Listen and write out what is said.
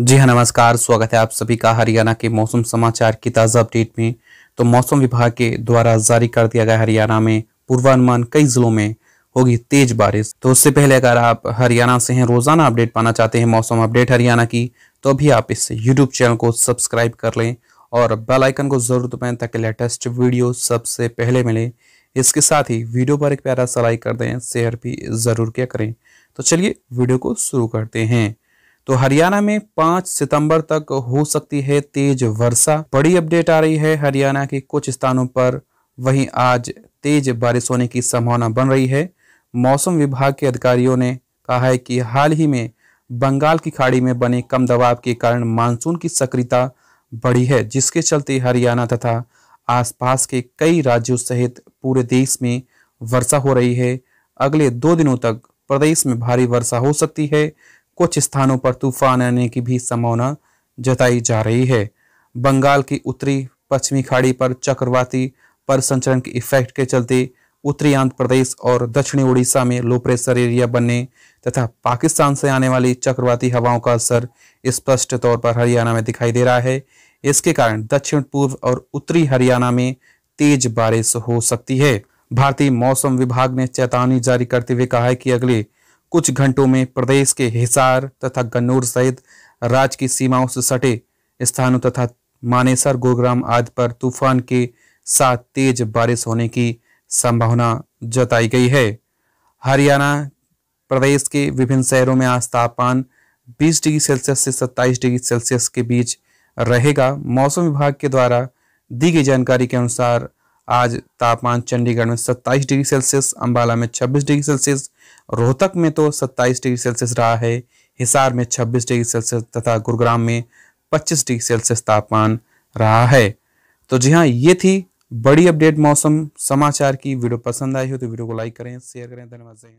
जी हाँ नमस्कार स्वागत है आप सभी का हरियाणा के मौसम समाचार की ताज़ा अपडेट में तो मौसम विभाग के द्वारा जारी कर दिया गया हरियाणा में पूर्वानुमान कई जिलों में होगी तेज बारिश तो उससे पहले अगर आप हरियाणा से हैं रोजाना अपडेट पाना चाहते हैं मौसम अपडेट हरियाणा की तो अभी आप इस यूट्यूब चैनल को सब्सक्राइब कर लें और बेल आइकन को जरूर दबाएं ताकि लेटेस्ट वीडियो सबसे पहले मिले इसके साथ ही वीडियो पर एक प्यारा सलाई कर दें शेयर भी ज़रूर किया करें तो चलिए वीडियो को शुरू करते हैं तो हरियाणा में 5 सितंबर तक हो सकती है तेज वर्षा बड़ी अपडेट आ रही है हरियाणा के कुछ स्थानों पर वहीं आज तेज बारिश होने की संभावना बन रही है मौसम विभाग के अधिकारियों ने कहा है कि हाल ही में बंगाल की खाड़ी में बने कम दबाव के कारण मानसून की सक्रियता बढ़ी है जिसके चलते हरियाणा तथा आसपास के कई राज्यों सहित पूरे देश में वर्षा हो रही है अगले दो दिनों तक प्रदेश में भारी वर्षा हो सकती है कुछ स्थानों पर तूफान आने की भी संभावना जताई जा रही है बंगाल की उत्तरी पश्चिमी खाड़ी पर चक्रवाती पर संचरण के इफेक्ट के चलते उत्तरी आंध्र प्रदेश और दक्षिणी उड़ीसा में लो प्रेशर एरिया बनने तथा पाकिस्तान से आने वाली चक्रवाती हवाओं का असर स्पष्ट तौर पर हरियाणा में दिखाई दे रहा है इसके कारण दक्षिण पूर्व और उत्तरी हरियाणा में तेज बारिश हो सकती है भारतीय मौसम विभाग ने चेतावनी जारी करते हुए कहा है कि अगले कुछ घंटों में प्रदेश के हिसार तथा गन्नौर सहित राज्य की सीमाओं से सटे स्थानों तथा मानेसर गुरुग्राम आदि पर तूफान के साथ तेज बारिश होने की संभावना जताई गई है हरियाणा प्रदेश के विभिन्न शहरों में आज तापमान 20 डिग्री सेल्सियस से 27 डिग्री सेल्सियस के बीच रहेगा मौसम विभाग के द्वारा दी गई जानकारी के अनुसार आज तापमान चंडीगढ़ में 27 डिग्री सेल्सियस अंबाला में 26 डिग्री सेल्सियस रोहतक में तो 27 डिग्री सेल्सियस रहा है हिसार में 26 डिग्री सेल्सियस तथा गुरुग्राम में 25 डिग्री सेल्सियस तापमान रहा है तो जी हाँ ये थी बड़ी अपडेट मौसम समाचार की वीडियो पसंद आई हो तो वीडियो को लाइक करें शेयर करें धन्यवाद